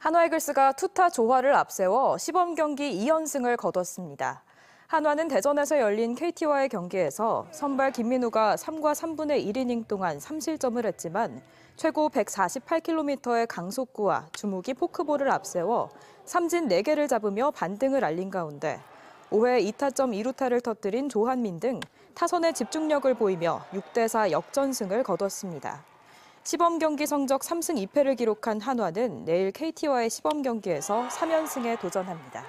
한화이글스가 투타 조화를 앞세워 시범 경기 2연승을 거뒀습니다. 한화는 대전에서 열린 KT와의 경기에서 선발 김민우가 3과 3분의 1이닝 동안 3실점을 했지만 최고 148km의 강속구와 주무기 포크볼을 앞세워 삼진 4개를 잡으며 반등을 알린 가운데 5회 2타점 2루타를 터뜨린 조한민 등 타선의 집중력을 보이며 6대4 역전승을 거뒀습니다. 시범 경기 성적 3승 2패를 기록한 한화는 내일 KT와의 시범 경기에서 3연승에 도전합니다.